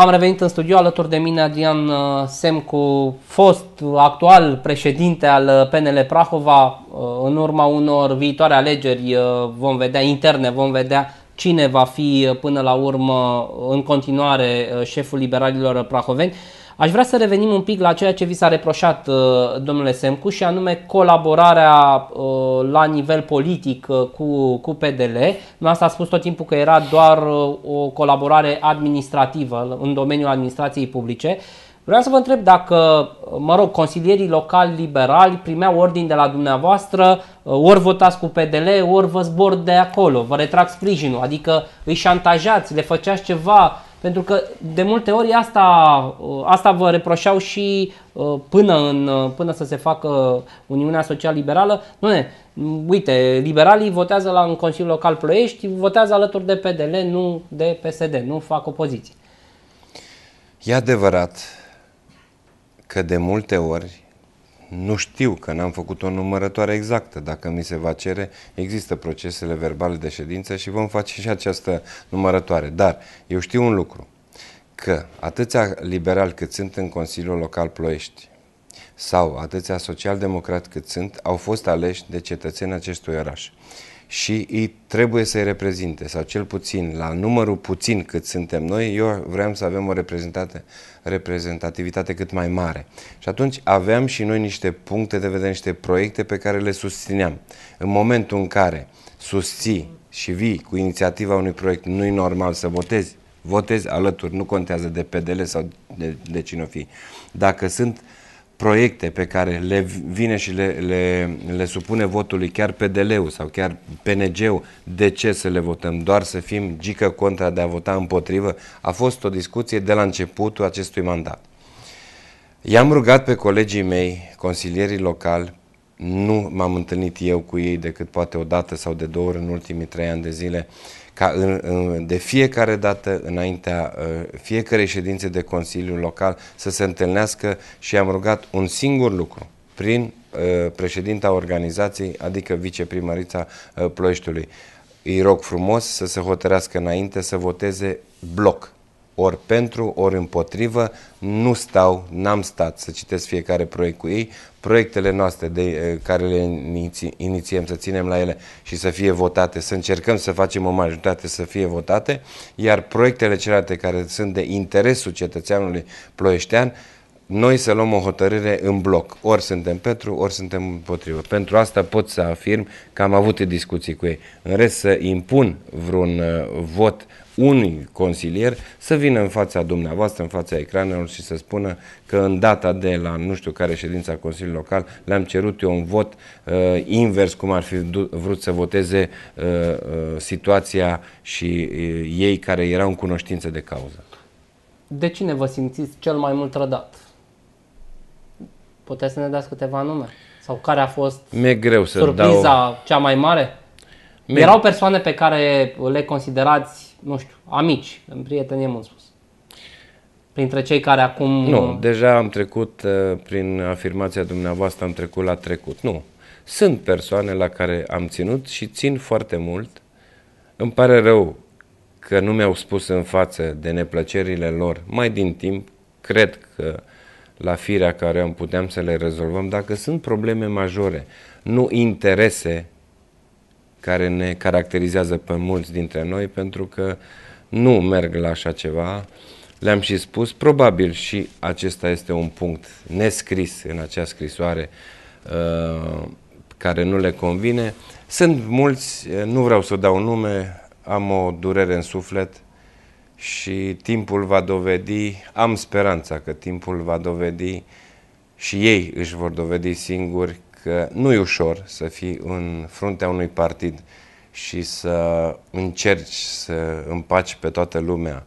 Am revenit în studio alături de mine Adrian uh, Semcu, fost actual președinte al uh, PNL Prahova. Uh, în urma unor viitoare alegeri vom vedea, interne vom vedea cine va fi până la urmă în continuare șeful liberalilor prahoveni. Aș vrea să revenim un pic la ceea ce vi s-a reproșat, uh, domnule Semcu, și anume colaborarea uh, la nivel politic uh, cu, cu PDL. Asta a spus tot timpul că era doar o colaborare administrativă în domeniul administrației publice. Vreau să vă întreb dacă, mă rog, consilierii locali liberali primeau ordini de la dumneavoastră, ori votați cu PDL, ori vă zbor de acolo, vă retrag sprijinul, adică îi șantajați, le făceați ceva, pentru că de multe ori asta, uh, asta vă reproșau și uh, până, în, uh, până să se facă Uniunea Social-Liberală. Nu, ne, uite, liberalii votează la un Consiliu Local Ploiești, votează alături de PDL, nu de PSD, nu fac opoziție. E adevărat că de multe ori nu știu că n-am făcut o numărătoare exactă. Dacă mi se va cere, există procesele verbale de ședință și vom face și această numărătoare. Dar eu știu un lucru, că atâția liberali cât sunt în Consiliul Local Ploiești sau atâția social-democrat cât sunt, au fost aleși de cetățeni acestui oraș și ei trebuie să-i reprezinte, sau cel puțin la numărul puțin cât suntem noi, eu vreau să avem o reprezentativitate cât mai mare. Și atunci aveam și noi niște puncte de vedere, niște proiecte pe care le susțineam. În momentul în care susții și vii cu inițiativa unui proiect, nu-i normal să votezi, votezi alături, nu contează de PDL sau de, de cine o fi. Dacă sunt uh, proiecte pe care le vine și le, le, le supune votului chiar PDL-ul sau chiar PNG-ul, de ce să le votăm? Doar să fim gică contra de a vota împotrivă? A fost o discuție de la începutul acestui mandat. I-am rugat pe colegii mei, consilierii locali, nu m-am întâlnit eu cu ei decât poate o dată sau de două ori în ultimii trei ani de zile, ca în, în, de fiecare dată înaintea uh, fiecarei ședințe de Consiliu Local să se întâlnească și am rugat un singur lucru prin uh, președinta organizației, adică viceprimărița uh, Ploieștiului. Îi rog frumos să se hotărească înainte să voteze bloc ori pentru, ori împotrivă, nu stau, n-am stat să citesc fiecare proiect cu ei. Proiectele noastre de eh, care le inițiem, să ținem la ele și să fie votate, să încercăm să facem o majoritate să fie votate, iar proiectele celelalte care sunt de interesul cetățeanului ploieștean, noi să luăm o hotărâre în bloc. Ori suntem pentru, ori suntem împotrivă. Pentru asta pot să afirm că am avut discuții cu ei. În rest, să impun vreun eh, vot unui consilier să vină în fața dumneavoastră, în fața ecranelor și să spună că în data de la nu știu care ședința Consiliului Local le-am cerut eu un vot uh, invers cum ar fi vrut să voteze uh, uh, situația și uh, ei care erau în cunoștință de cauză. De cine vă simțiți cel mai mult trădat? Puteți să ne dați câteva nume? Sau care a fost Mi-e greu să surpriza dau... cea mai mare? Mi-e... Erau persoane pe care le considerați nu știu, amici, în prietenie mult spus? Printre cei care acum... Nu, deja am trecut, uh, prin afirmația dumneavoastră, am trecut la trecut. Nu. Sunt persoane la care am ținut și țin foarte mult. Îmi pare rău că nu mi-au spus în față de neplăcerile lor mai din timp. Cred că la firea care am puteam să le rezolvăm, dacă sunt probleme majore, nu interese care ne caracterizează pe mulți dintre noi, pentru că nu merg la așa ceva. Le-am și spus, probabil și acesta este un punct nescris în acea scrisoare uh, care nu le convine. Sunt mulți, uh, nu vreau să dau nume, am o durere în suflet și timpul va dovedi, am speranța că timpul va dovedi și ei își vor dovedi singuri că nu e ușor să fii în fruntea unui partid și să încerci să împaci pe toată lumea,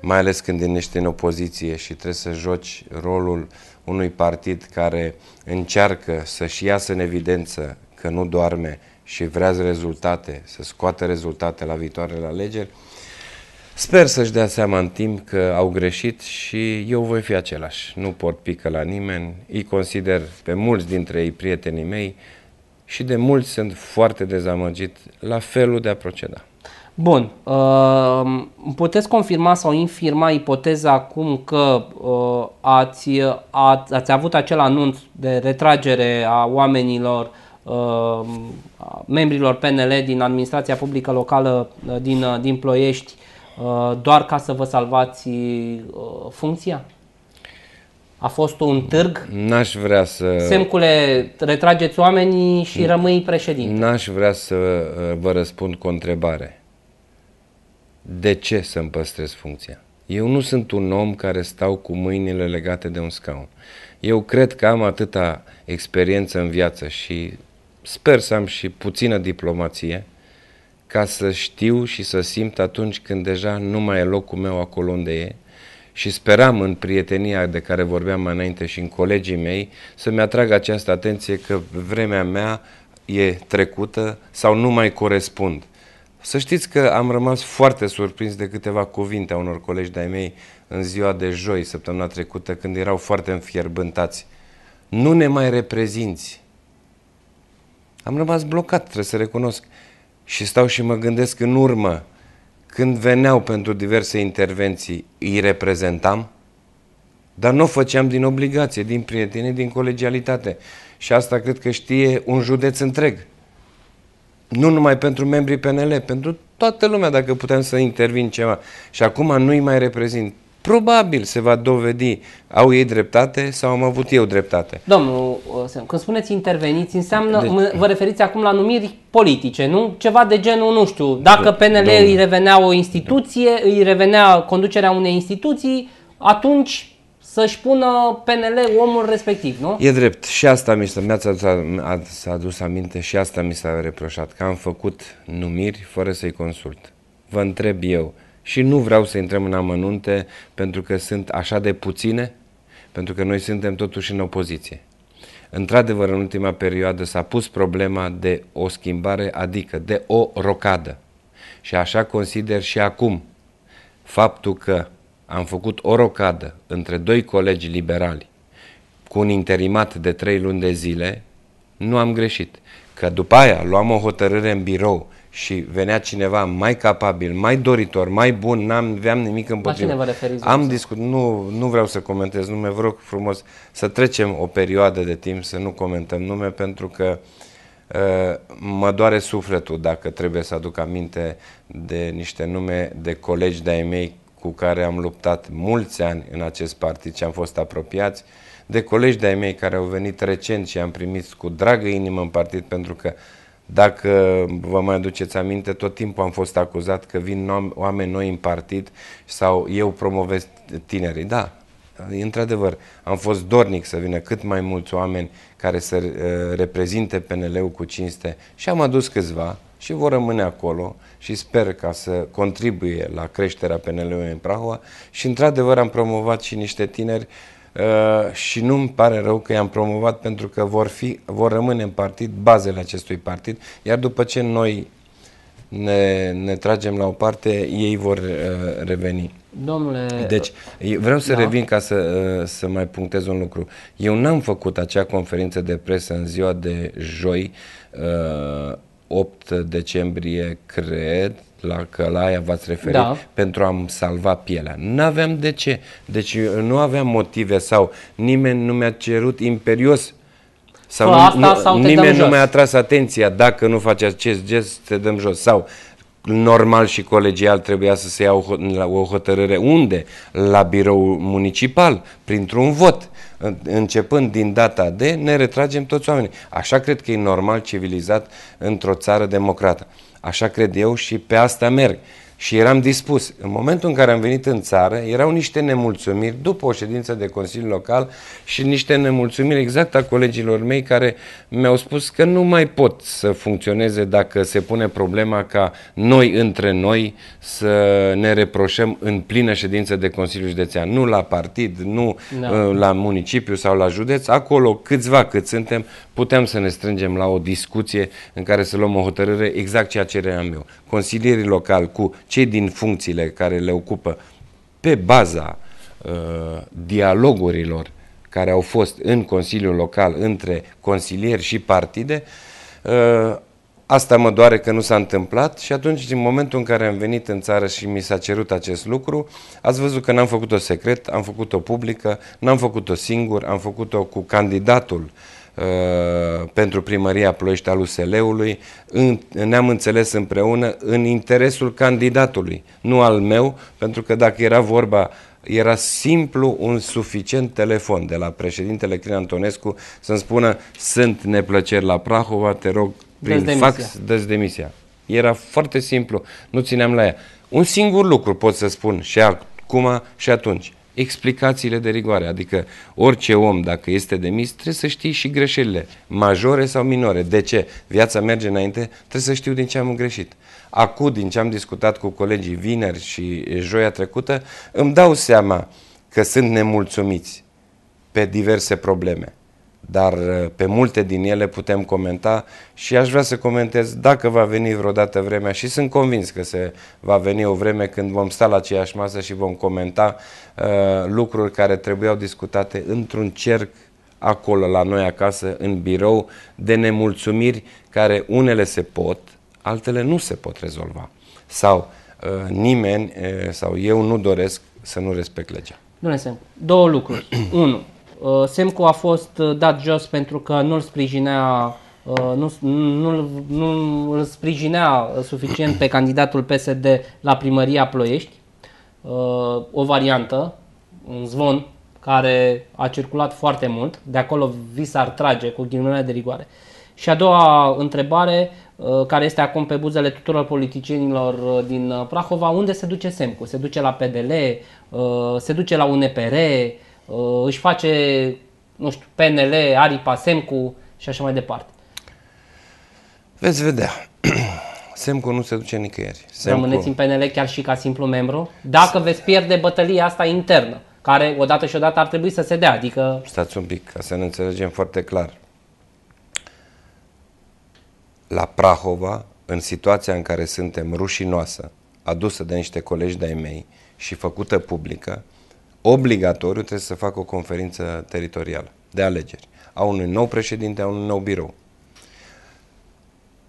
mai ales când ești în opoziție și trebuie să joci rolul unui partid care încearcă să-și iasă în evidență că nu doarme și vrea rezultate, să scoată rezultate la viitoarele alegeri, Sper să-și dea seama în timp că au greșit și eu voi fi același. Nu port pică la nimeni, îi consider pe mulți dintre ei prietenii mei și de mulți sunt foarte dezamăgit la felul de a proceda. Bun, uh, puteți confirma sau infirma ipoteza acum că uh, ați, ați, ați avut acel anunț de retragere a oamenilor uh, membrilor PNL din administrația publică locală din, din Ploiești Uh, doar ca să vă salvați uh, funcția? A fost un târg? N-aș vrea să... Semcule, retrageți oamenii și rămâi președinte. N-aș vrea să uh, vă răspund cu o întrebare. De ce să-mi păstrez funcția? Eu nu sunt un om care stau cu mâinile legate de un scaun. Eu cred că am atâta experiență în viață și sper să am și puțină diplomație, ca să știu și să simt atunci când deja nu mai e locul meu acolo unde e și speram în prietenia de care vorbeam mai înainte și în colegii mei să-mi atrag această atenție că vremea mea e trecută sau nu mai corespund. Să știți că am rămas foarte surprins de câteva cuvinte a unor colegi de-ai mei în ziua de joi, săptămâna trecută, când erau foarte înfierbântați. Nu ne mai reprezinți. Am rămas blocat, trebuie să recunosc și stau și mă gândesc în urmă, când veneau pentru diverse intervenții, îi reprezentam? Dar nu o făceam din obligație, din prietenie, din colegialitate. Și asta cred că știe un județ întreg. Nu numai pentru membrii PNL, pentru toată lumea, dacă putem să intervin ceva. Și acum nu-i mai reprezint Probabil se va dovedi au ei dreptate sau am avut eu dreptate. Domnul uh, Semn, când spuneți interveniți, înseamnă, deci, vă referiți acum la numiri politice, nu? Ceva de genul, nu știu, dacă PNL domnul, îi revenea o instituție, domnul. îi revenea conducerea unei instituții, atunci să-și pună PNL omul respectiv, nu? E drept. Și asta mi s-a, mi-ați adus, adus aminte și asta mi s-a reproșat, că am făcut numiri fără să-i consult. Vă întreb eu, și nu vreau să intrăm în amănunte pentru că sunt așa de puține, pentru că noi suntem totuși în opoziție. Într-adevăr, în ultima perioadă s-a pus problema de o schimbare, adică de o rocadă. Și așa consider și acum faptul că am făcut o rocadă între doi colegi liberali cu un interimat de trei luni de zile, nu am greșit. Că după aia luam o hotărâre în birou și venea cineva mai capabil, mai doritor, mai bun, n-am aveam nimic împotriva. La cine vă referiți? Am discut, nu, nu vreau să comentez nume, vă rog frumos să trecem o perioadă de timp să nu comentăm nume pentru că uh, mă doare sufletul dacă trebuie să aduc aminte de niște nume de colegi de-ai mei cu care am luptat mulți ani în acest partid și am fost apropiați, de colegi de-ai mei care au venit recent și am primit cu dragă inimă în partid pentru că uh, dacă vă mai aduceți aminte, tot timpul am fost acuzat că vin oameni noi în partid sau eu promovez tinerii. Da, într-adevăr, am fost dornic să vină cât mai mulți oameni care să uh, reprezinte PNL-ul cu cinste și am adus câțiva și vor rămâne acolo și sper ca să contribuie la creșterea PNL-ului în Prahova și într-adevăr am promovat și niște tineri uh, Uh, și nu mi pare rău că i-am promovat pentru că vor, fi, vor rămâne în partid bazele acestui partid, iar după ce noi ne, ne tragem la o parte, ei vor uh, reveni. Domnule... Deci, vreau să da. revin ca să, uh, să mai punctez un lucru. Eu n-am făcut acea conferință de presă în ziua de joi, 8 uh, decembrie, cred, la, că la aia v-ați referit, da. pentru a-mi salva pielea. Nu aveam de ce. Deci uh, nu aveam motive sau nimeni nu mi-a cerut imperios sau, nu, asta, sau nimeni nu mi-a atras atenția dacă nu faci acest gest, te dăm jos. Sau normal și colegial trebuia să se ia o, o hotărâre unde? La birou municipal, printr-un vot. Începând din data de, ne retragem toți oamenii. Așa cred că e normal, civilizat, într-o țară democrată. Așa cred eu și pe asta merg. Și eram dispus. În momentul în care am venit în țară, erau niște nemulțumiri după o ședință de Consiliu Local și niște nemulțumiri exact a colegilor mei care mi-au spus că nu mai pot să funcționeze dacă se pune problema ca noi între noi să ne reproșăm în plină ședință de Consiliu Județean. Nu la partid, nu da. Uh, la municipiu sau la județ. Acolo, câțiva cât suntem, putem să ne strângem la o discuție în care să luăm o hotărâre exact ceea ce eram eu. Consilierii locali cu cei din funcțiile care le ocupă, pe baza uh, dialogurilor care au fost în Consiliul Local între consilieri și partide, uh, asta mă doare că nu s-a întâmplat și atunci, din momentul în care am venit în țară și mi s-a cerut acest lucru, ați văzut că n-am făcut-o secret, am făcut-o publică, n-am făcut-o singur, am făcut-o cu candidatul uh, Uh, pentru primăria Ploiești al USL-ului. ne-am înțeles împreună în interesul candidatului, nu al meu, pentru că dacă era vorba era simplu un suficient telefon de la președintele Crin Antonescu să-mi spună sunt neplăceri la Prahova, te rog, prin dă fax, dă demisia. Era foarte simplu, nu țineam la ea. Un singur lucru pot să spun și acum și atunci explicațiile de rigoare. Adică orice om, dacă este demis, trebuie să știi și greșelile, majore sau minore. De ce? Viața merge înainte, trebuie să știu din ce am greșit. Acum, din ce am discutat cu colegii vineri și joia trecută, îmi dau seama că sunt nemulțumiți pe diverse probleme dar uh, pe multe din ele putem comenta și aș vrea să comentez dacă va veni vreodată vremea și sunt convins că se va veni o vreme când vom sta la aceeași masă și vom comenta uh, lucruri care trebuiau discutate într-un cerc acolo la noi acasă, în birou, de nemulțumiri care unele se pot, altele nu se pot rezolva. Sau uh, nimeni uh, sau eu nu doresc să nu respect legea. Dumnezeu, două lucruri. Unu, Uh, Semco a fost uh, dat jos pentru că nu-l sprijinea nu, uh, nu, nu îl sprijinea suficient pe candidatul PSD la primăria Ploiești, o variantă, un zvon care a circulat foarte mult, de acolo vi s-ar trage cu ghilimele de rigoare. Și a doua întrebare, care este acum pe buzele tuturor politicienilor din Prahova, unde se duce Semcu? Se duce la PDL? Se duce la UNPR? Uh, își face, nu știu, PNL, aripa, Semcu și așa mai departe? Veți vedea. Semcu nu se duce nicăieri. Semcu... Rămâneți în PNL chiar și ca simplu membru? Dacă veți pierde bătălia asta internă, care odată și odată ar trebui să se dea, adică... Stați un pic, ca să ne înțelegem foarte clar. La Prahova, în situația în care suntem rușinoasă, adusă de niște colegi de-ai mei și făcută publică, obligatoriu trebuie să facă o conferință teritorială de alegeri a unui nou președinte, a unui nou birou.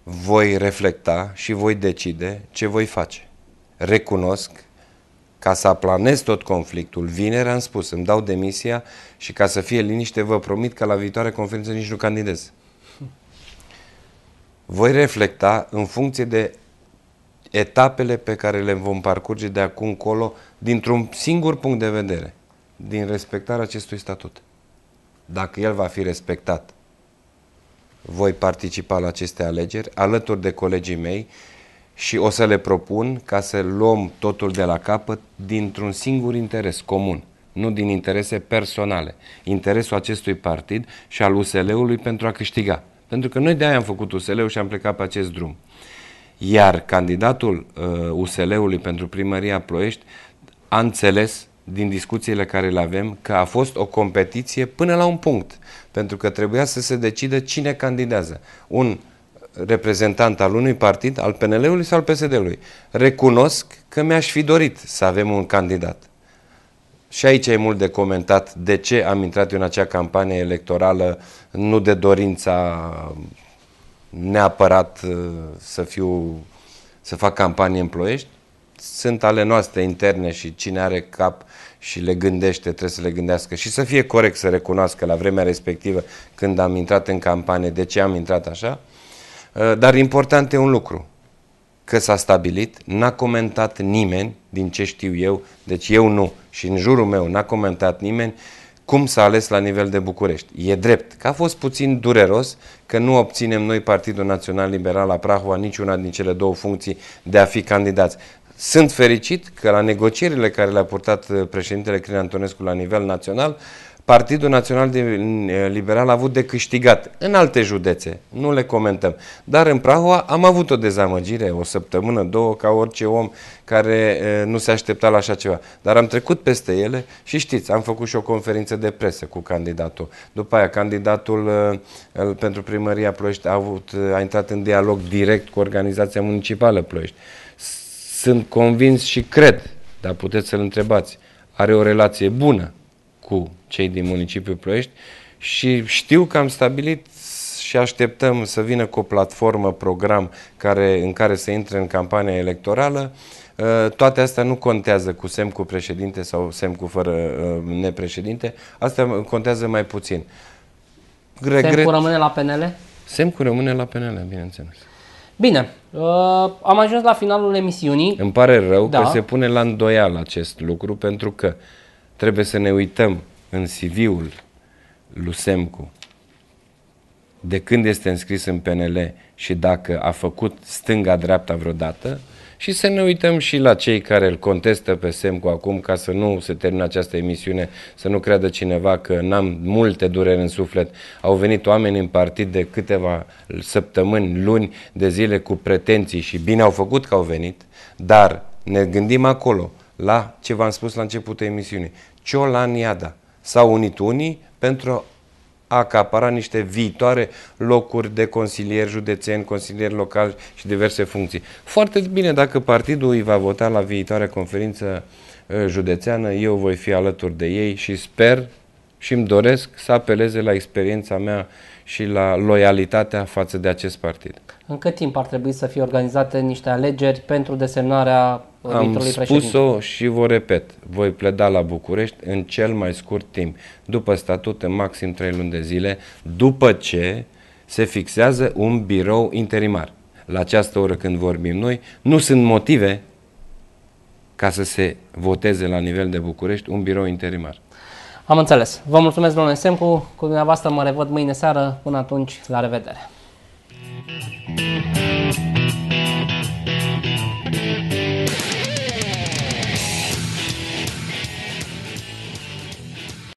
Voi reflecta și voi decide ce voi face. Recunosc ca să aplanez tot conflictul, vineri am spus, îmi dau demisia și ca să fie liniște, vă promit că la viitoare conferință nici nu candidez. Voi reflecta în funcție de etapele pe care le vom parcurge de acum colo dintr-un singur punct de vedere, din respectarea acestui statut. Dacă el va fi respectat, voi participa la aceste alegeri alături de colegii mei și o să le propun ca să luăm totul de la capăt dintr-un singur interes comun, nu din interese personale, interesul acestui partid și al USL-ului pentru a câștiga. Pentru că noi de aia am făcut USL-ul și am plecat pe acest drum. Iar candidatul uh, USL-ului pentru primăria Ploiești a înțeles din discuțiile care le avem că a fost o competiție până la un punct, pentru că trebuia să se decidă cine candidează. Un reprezentant al unui partid, al PNL-ului sau al PSD-ului. Recunosc că mi-aș fi dorit să avem un candidat. Și aici e mult de comentat de ce am intrat în acea campanie electorală, nu de dorința neapărat uh, să fiu, să fac campanie în ploiești, sunt ale noastre interne și cine are cap și le gândește, trebuie să le gândească și să fie corect să recunoască la vremea respectivă când am intrat în campanie, de ce am intrat așa. Uh, dar important e un lucru, că s-a stabilit, n-a comentat nimeni, din ce știu eu, deci eu nu, și în jurul meu n-a comentat nimeni cum s-a ales la nivel de București. E drept că a fost puțin dureros că nu obținem noi Partidul Național Liberal la Prahova niciuna din cele două funcții de a fi candidați. Sunt fericit că la negocierile care le-a purtat eh, președintele Crin Antonescu la nivel național, Partidul Național Liberal a avut de câștigat în alte județe, nu le comentăm. Dar în Prahova am avut o dezamăgire, o săptămână, două, ca orice om care nu se aștepta la așa ceva. Dar am trecut peste ele și știți, am făcut și o conferință de presă cu candidatul. După aia, candidatul pentru primăria Ploiești a, avut, a intrat în dialog direct cu organizația municipală Ploiești. Sunt convins și cred, dar puteți să-l întrebați, are o relație bună cu cei din municipiul Ploiești și știu că am stabilit și așteptăm să vină cu o platformă, program care, în care să intre în campania electorală. Uh, toate astea nu contează cu semn cu președinte sau semn cu fără uh, nepreședinte, astea contează mai puțin. Regret... Semn cu rămâne la PNL? Semn cu rămâne la PNL, bineînțeles. Bine, uh, am ajuns la finalul emisiunii. Îmi pare rău da. că se pune la îndoială acest lucru pentru că trebuie să ne uităm în CV-ul lui Semcu de când este înscris în PNL și dacă a făcut stânga-dreapta vreodată și să ne uităm și la cei care îl contestă pe Semcu acum ca să nu se termine această emisiune, să nu creadă cineva că n-am multe dureri în suflet. Au venit oameni în partid de câteva săptămâni, luni de zile cu pretenții și bine au făcut că au venit, dar ne gândim acolo la ce v-am spus la începutul emisiunii. Ciolan Iada, s-au unit unii pentru a acapara niște viitoare locuri de consilieri județeni, consilieri locali și diverse funcții. Foarte bine, dacă partidul îi va vota la viitoarea conferință uh, județeană, eu voi fi alături de ei și sper și îmi doresc să apeleze la experiența mea și la loialitatea față de acest partid. În cât timp ar trebui să fie organizate niște alegeri pentru desemnarea am spus-o și vă repet, voi pleda la București în cel mai scurt timp, după statut în maxim 3 luni de zile, după ce se fixează un birou interimar. La această oră când vorbim noi, nu sunt motive ca să se voteze la nivel de București un birou interimar. Am înțeles. Vă mulțumesc, domnule Semcu. Cu dumneavoastră mă revăd mâine seară. Până atunci, la revedere. Thank you.